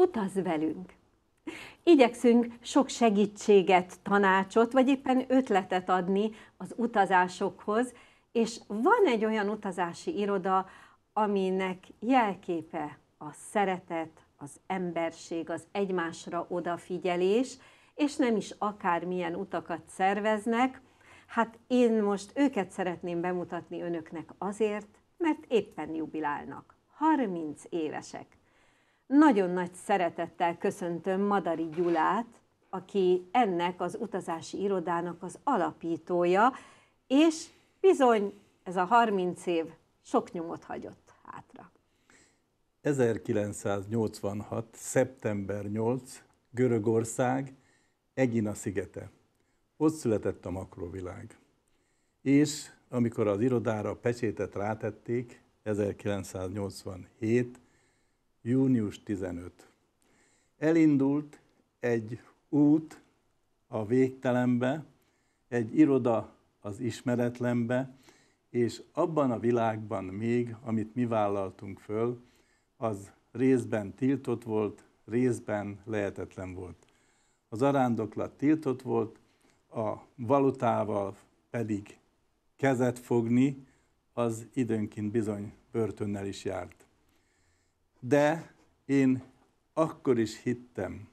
utaz velünk! Igyekszünk sok segítséget, tanácsot, vagy éppen ötletet adni az utazásokhoz, és van egy olyan utazási iroda, aminek jelképe a szeretet, az emberség, az egymásra odafigyelés, és nem is akármilyen utakat szerveznek. Hát én most őket szeretném bemutatni önöknek azért, mert éppen jubilálnak. 30 évesek. Nagyon nagy szeretettel köszöntöm Madari Gyulát, aki ennek az utazási irodának az alapítója, és bizony ez a 30 év sok nyomot hagyott hátra. 1986. szeptember 8. Görögország, Egina szigete. Ott született a makrovilág. És amikor az irodára pecsétet rátették, 1987 június 15. Elindult egy út a végtelenbe, egy iroda az ismeretlenbe, és abban a világban még, amit mi vállaltunk föl, az részben tiltott volt, részben lehetetlen volt. Az arándoklat tiltott volt, a valutával pedig kezet fogni, az időnként bizony börtönnel is járt de én akkor is hittem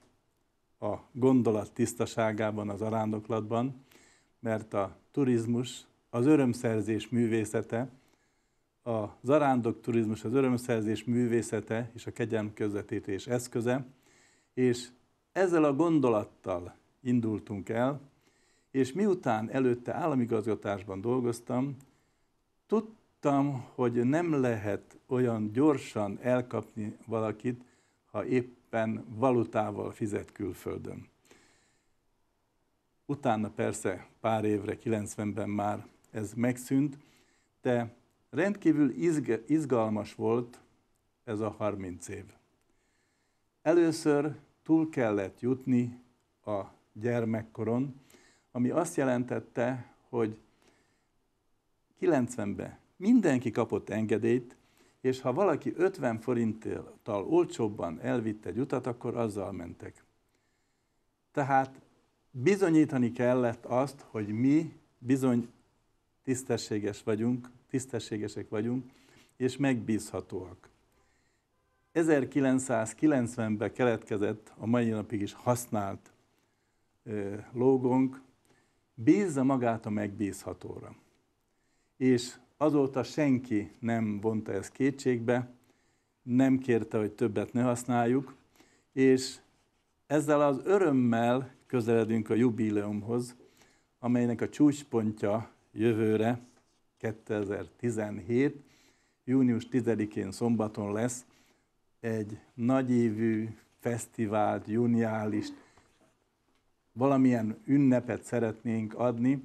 a gondolat tisztaságában, az arándoklatban, mert a turizmus, az örömszerzés művészete, a zarándok turizmus, az örömszerzés művészete és a kegyelm közvetítés eszköze, és ezzel a gondolattal indultunk el, és miután előtte államigazgatásban dolgoztam, tudtam, tudtam, hogy nem lehet olyan gyorsan elkapni valakit, ha éppen valutával fizet külföldön. Utána persze pár évre, 90-ben már ez megszűnt, de rendkívül izgalmas volt ez a 30 év. Először túl kellett jutni a gyermekkoron, ami azt jelentette, hogy 90-ben mindenki kapott engedélyt, és ha valaki 50 forinttal olcsóbban elvitte egy utat, akkor azzal mentek. Tehát bizonyítani kellett azt, hogy mi bizony tisztességes vagyunk, tisztességesek vagyunk, és megbízhatóak. 1990-ben keletkezett, a mai napig is használt lógónk, bízza magát a megbízhatóra. És Azóta senki nem vonta ezt kétségbe, nem kérte, hogy többet ne használjuk, és ezzel az örömmel közeledünk a jubileumhoz, amelynek a csúcspontja jövőre 2017, június 10-én szombaton lesz egy nagyévű fesztivált, juniálist, valamilyen ünnepet szeretnénk adni,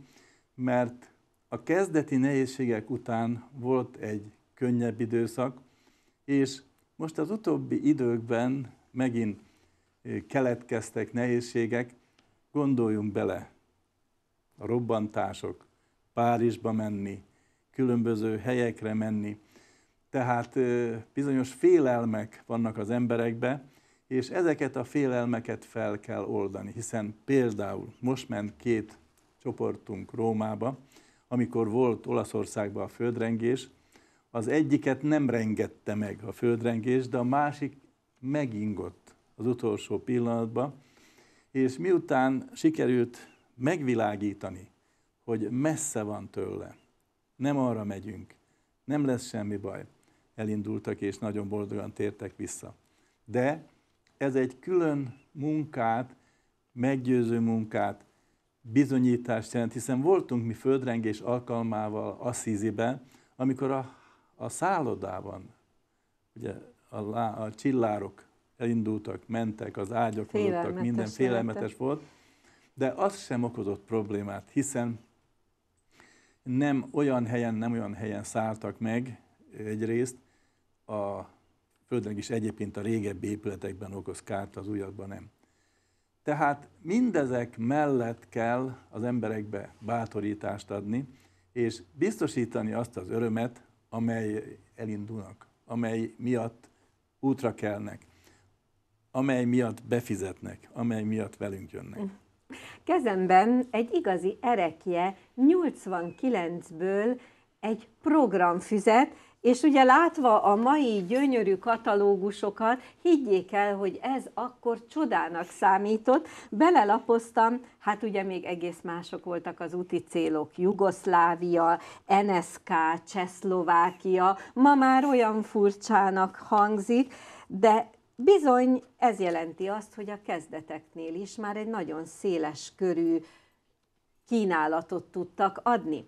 mert a kezdeti nehézségek után volt egy könnyebb időszak, és most az utóbbi időkben megint eh, keletkeztek nehézségek, gondoljunk bele, a robbantások, Párizsba menni, különböző helyekre menni. Tehát eh, bizonyos félelmek vannak az emberekbe, és ezeket a félelmeket fel kell oldani, hiszen például most ment két csoportunk Rómába, amikor volt Olaszországban a földrengés, az egyiket nem rengette meg a földrengés, de a másik megingott az utolsó pillanatban, és miután sikerült megvilágítani, hogy messze van tőle, nem arra megyünk, nem lesz semmi baj, elindultak és nagyon boldogan tértek vissza. De ez egy külön munkát, meggyőző munkát, bizonyítást jelent, hiszen voltunk mi földrengés alkalmával Assziziben, amikor a, a szállodában, ugye a, lá, a csillárok elindultak, mentek, az ágyak voltak, minden félelmetes volt, de az sem okozott problémát, hiszen nem olyan helyen, nem olyan helyen szálltak meg egyrészt, a földrengés egyébként a régebbi épületekben okoz kárt, az újakban nem. Tehát mindezek mellett kell az emberekbe bátorítást adni, és biztosítani azt az örömet, amely elindulnak, amely miatt útra kelnek, amely miatt befizetnek, amely miatt velünk jönnek. Kezemben egy igazi erekje 89-ből egy programfüzet, és ugye látva a mai gyönyörű katalógusokat, higgyék el, hogy ez akkor csodának számított. Belelapoztam, hát ugye még egész mások voltak az úti célok. Jugoszlávia, NSK, Csehszlovákia, ma már olyan furcsának hangzik, de bizony ez jelenti azt, hogy a kezdeteknél is már egy nagyon széles körű kínálatot tudtak adni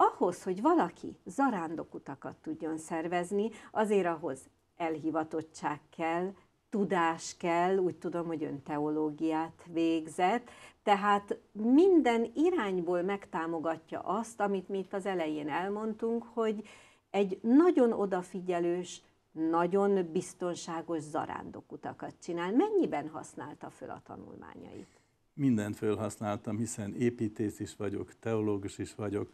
ahhoz, hogy valaki zarándokutakat tudjon szervezni, azért ahhoz elhivatottság kell, tudás kell, úgy tudom, hogy ön teológiát végzett, tehát minden irányból megtámogatja azt, amit mi itt az elején elmondtunk, hogy egy nagyon odafigyelős, nagyon biztonságos zarándokutakat csinál. Mennyiben használta föl a tanulmányait? Mindent fölhasználtam, hiszen építész is vagyok, teológus is vagyok,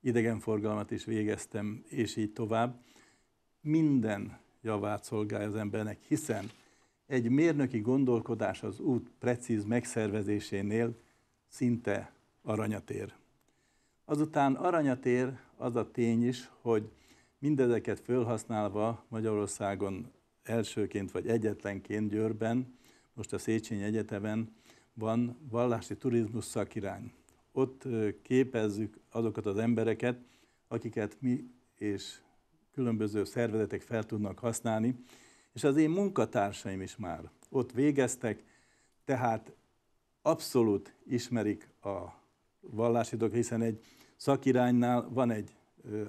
idegenforgalmat is végeztem, és így tovább. Minden javát szolgálja az embernek, hiszen egy mérnöki gondolkodás az út precíz megszervezésénél szinte aranyatér. Azután aranyatér az a tény is, hogy mindezeket fölhasználva Magyarországon elsőként vagy egyetlenként Győrben, most a Széchenyi Egyetemen van vallási turizmus szakirány. Ott képezzük azokat az embereket, akiket mi és különböző szervezetek fel tudnak használni, és az én munkatársaim is már ott végeztek, tehát abszolút ismerik a vallásidok, hiszen egy szakiránynál van egy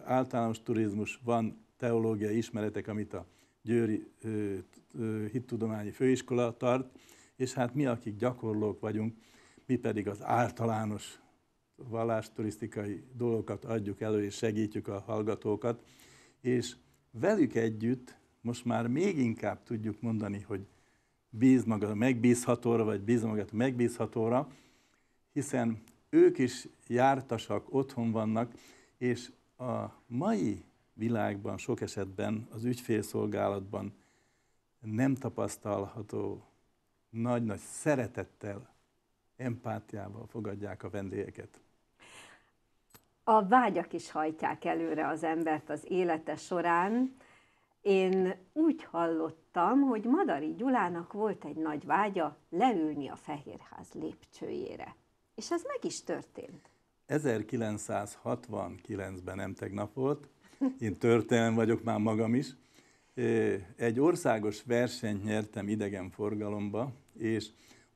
általános turizmus, van teológiai ismeretek, amit a Győri Hittudományi Főiskola tart, és hát mi, akik gyakorlók vagyunk, mi pedig az általános vallásturisztikai dolgokat adjuk elő, és segítjük a hallgatókat, és velük együtt most már még inkább tudjuk mondani, hogy bíz magad megbízhatóra, vagy bíz magad megbízhatóra, hiszen ők is jártasak, otthon vannak, és a mai világban sok esetben az ügyfélszolgálatban nem tapasztalható nagy-nagy szeretettel, empátiával fogadják a vendégeket a vágyak is hajtják előre az embert az élete során. Én úgy hallottam, hogy Madari Gyulának volt egy nagy vágya leülni a Fehérház lépcsőjére. És ez meg is történt. 1969-ben nem tegnap volt, én történelem vagyok már magam is, egy országos versenyt nyertem idegenforgalomba, és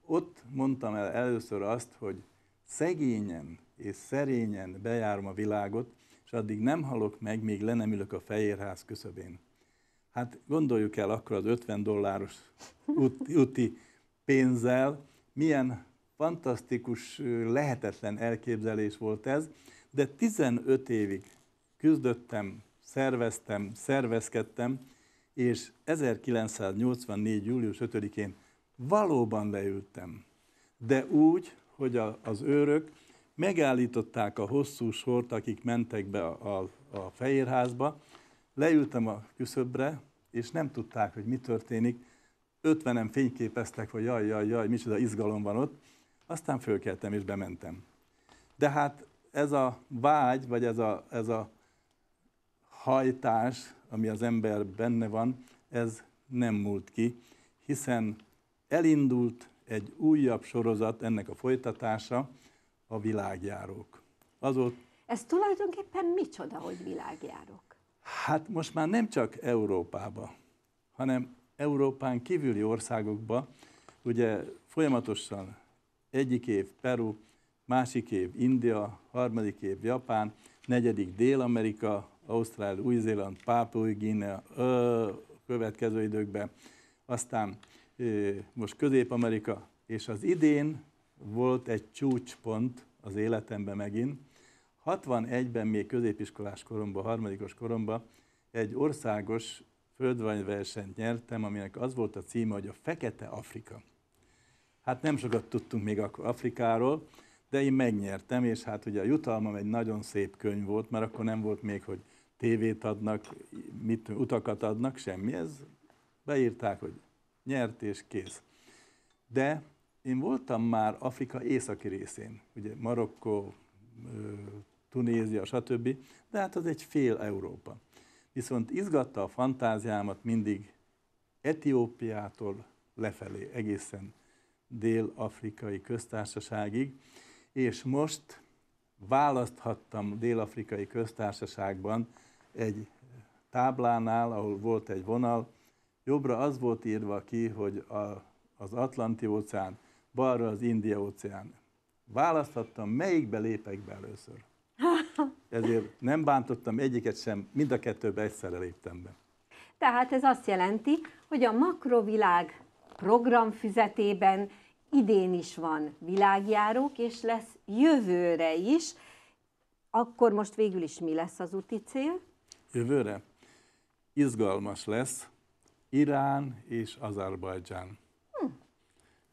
ott mondtam el először azt, hogy szegényen és szerényen bejárom a világot, és addig nem halok meg, még le nem ülök a fehérház küszöbén. Hát gondoljuk el akkor az 50 dolláros út, úti pénzzel, milyen fantasztikus, lehetetlen elképzelés volt ez, de 15 évig küzdöttem, szerveztem, szervezkedtem, és 1984. július 5-én valóban leültem. De úgy, hogy a, az őrök megállították a hosszú sort, akik mentek be a, a, a fehérházba, leültem a küszöbre, és nem tudták, hogy mi történik. Ötvenen fényképeztek, hogy jaj, jaj, jaj, micsoda izgalom van ott. Aztán fölkeltem és bementem. De hát ez a vágy, vagy ez a, ez a hajtás, ami az ember benne van, ez nem múlt ki, hiszen elindult egy újabb sorozat ennek a folytatása, a világjárók. Az Ez tulajdonképpen micsoda, hogy világjárók? Hát most már nem csak Európába, hanem Európán kívüli országokba, ugye folyamatosan egyik év Peru, másik év India, harmadik év Japán, negyedik Dél-Amerika, Ausztrál, Új-Zéland, Pápui, guinea következő időkben, aztán ö, most Közép-Amerika, és az idén volt egy csúcspont az életemben megint. 61-ben még középiskolás koromban, harmadikos koromban egy országos földványversenyt nyertem, aminek az volt a címe, hogy a Fekete Afrika. Hát nem sokat tudtunk még akkor Afrikáról, de én megnyertem, és hát ugye a jutalmam egy nagyon szép könyv volt, mert akkor nem volt még, hogy tévét adnak, mit, utakat adnak, semmi. Ez beírták, hogy nyert és kész. De én voltam már Afrika északi részén, ugye Marokkó, Tunézia, stb., de hát az egy fél Európa. Viszont izgatta a fantáziámat mindig Etiópiától lefelé, egészen dél-afrikai köztársaságig, és most választhattam dél-afrikai köztársaságban egy táblánál, ahol volt egy vonal, jobbra az volt írva ki, hogy a, az Atlanti óceán balra az India óceán. Választhattam, melyikbe lépek be először. Ezért nem bántottam egyiket sem, mind a kettőbe egyszerre léptem be. Tehát ez azt jelenti, hogy a makrovilág programfüzetében idén is van világjárók, és lesz jövőre is. Akkor most végül is mi lesz az úti cél? Jövőre izgalmas lesz Irán és Azerbajdzsán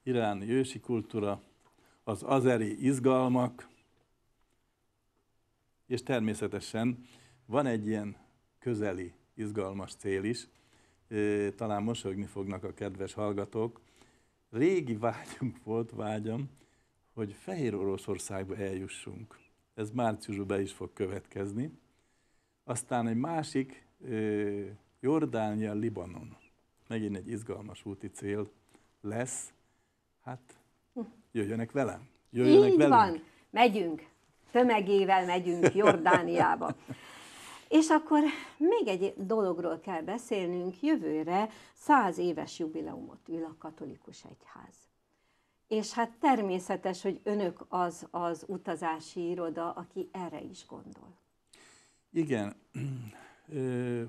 iráni ősi kultúra, az azeri izgalmak, és természetesen van egy ilyen közeli, izgalmas cél is, talán mosogni fognak a kedves hallgatók. Régi vágyunk volt, vágyam, hogy Fehér Oroszországba eljussunk. Ez márciusban be is fog következni. Aztán egy másik, Jordánia, Libanon. Megint egy izgalmas úti cél lesz hát hm. jöjjönek velem. Jöjjönek Így velünk. van, megyünk, tömegével megyünk Jordániába. És akkor még egy dologról kell beszélnünk, jövőre száz éves jubileumot ül a katolikus egyház. És hát természetes, hogy önök az az utazási iroda, aki erre is gondol. Igen,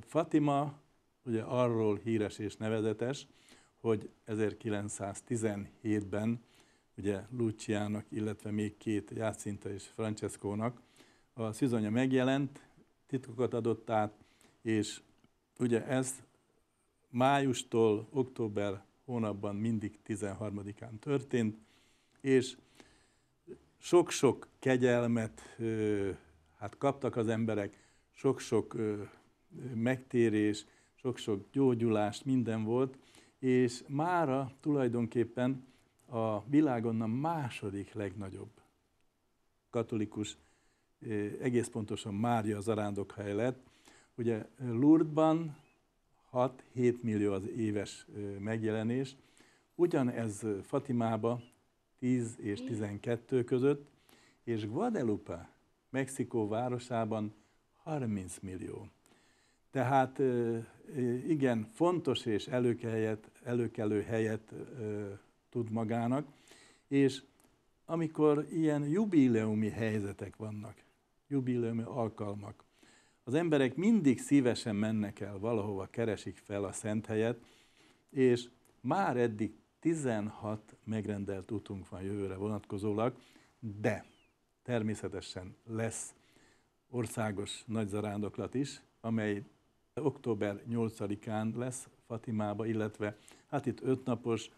Fatima ugye arról híres és nevezetes, hogy 1917-ben ugye Luciának, illetve még két Jácinta és Francescónak a szizonya megjelent, titkokat adott át, és ugye ez májustól október hónapban mindig 13-án történt, és sok-sok kegyelmet hát kaptak az emberek, sok-sok megtérés, sok-sok gyógyulást, minden volt, és mára tulajdonképpen a világon a második legnagyobb katolikus, eh, egész pontosan Mária az arándokhely lett. Ugye eh, Lourdesban 6-7 millió az éves eh, megjelenés, ugyanez Fatimába 10 és 12 között, és Guadalupe, Mexikó városában 30 millió. Tehát igen, fontos és előkelhet, előkelő helyet tud magának, és amikor ilyen jubileumi helyzetek vannak, jubileumi alkalmak, az emberek mindig szívesen mennek el valahova, keresik fel a szent helyet, és már eddig 16 megrendelt utunk van jövőre vonatkozólag, de természetesen lesz országos nagy zarándoklat is, amely Október 8-án lesz Fatimába, illetve hát itt 5 napos,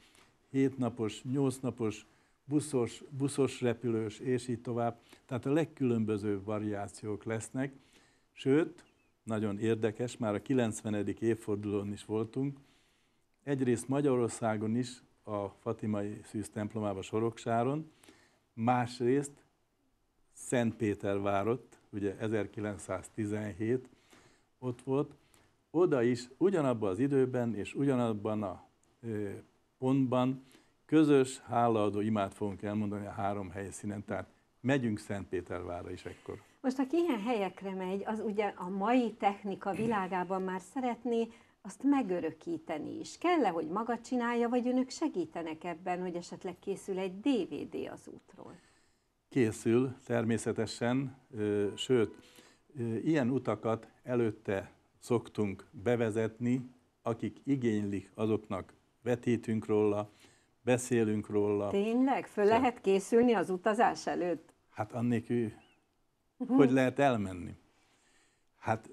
7 napos, 8 napos, buszos, buszos repülős, és így tovább. Tehát a legkülönbözőbb variációk lesznek, sőt, nagyon érdekes, már a 90. évfordulón is voltunk, egyrészt Magyarországon is, a Fatimai Szűz templomába Soroksáron, másrészt Szentpétervárott, ugye 1917 ott volt, oda is ugyanabban az időben és ugyanabban a pontban közös hálaadó imát fogunk elmondani a három helyszínen, tehát megyünk Szentpétervára is ekkor. Most, aki ilyen helyekre megy, az ugye a mai technika világában már szeretné azt megörökíteni is. Kell-e, hogy maga csinálja, vagy önök segítenek ebben, hogy esetleg készül egy DVD az útról? Készül természetesen, sőt, ilyen utakat előtte szoktunk bevezetni, akik igénylik, azoknak vetítünk róla, beszélünk róla. Tényleg? Föl szóval. lehet készülni az utazás előtt? Hát annék ő, mhm. hogy lehet elmenni? Hát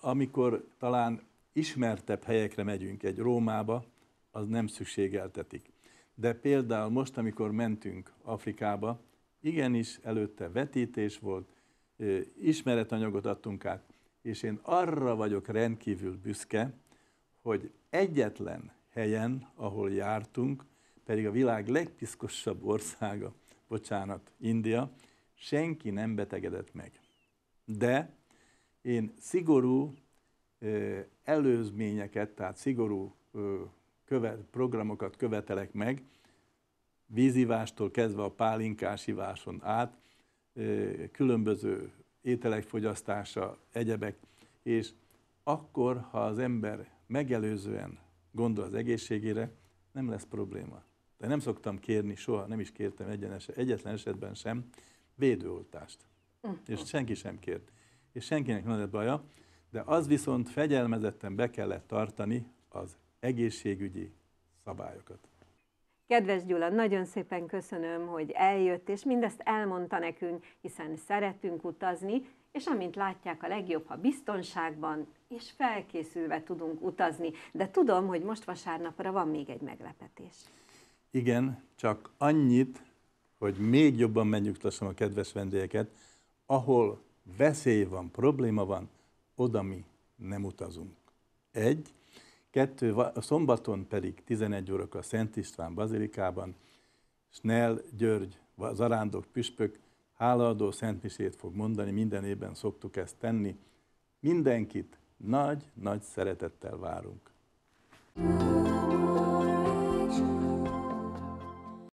amikor talán ismertebb helyekre megyünk, egy Rómába, az nem szükségeltetik. De például most, amikor mentünk Afrikába, igenis előtte vetítés volt, ismeretanyagot adtunk át, és én arra vagyok rendkívül büszke, hogy egyetlen helyen, ahol jártunk, pedig a világ legpiszkosabb országa, bocsánat, India, senki nem betegedett meg. De én szigorú előzményeket, tehát szigorú követ, programokat követelek meg, vízivástól kezdve a pálinkás iváson át, különböző ételek fogyasztása, egyebek, és akkor, ha az ember megelőzően gondol az egészségére, nem lesz probléma. De nem szoktam kérni soha, nem is kértem egyenes, egyetlen esetben sem védőoltást. Mm. És senki sem kért. És senkinek nem lett baja, de az viszont fegyelmezetten be kellett tartani az egészségügyi szabályokat. Kedves Gyula, nagyon szépen köszönöm, hogy eljött, és mindezt elmondta nekünk, hiszen szeretünk utazni, és amint látják, a legjobb, ha biztonságban és felkészülve tudunk utazni. De tudom, hogy most vasárnapra van még egy meglepetés. Igen, csak annyit, hogy még jobban megnyugtassam a kedves vendégeket, ahol veszély van, probléma van, oda mi nem utazunk. Egy, kettő, a szombaton pedig 11 órakor a Szent István Bazilikában Snell György, zarándok püspök hálaadó szentmisét fog mondani, minden évben szoktuk ezt tenni. Mindenkit nagy-nagy szeretettel várunk. Mm.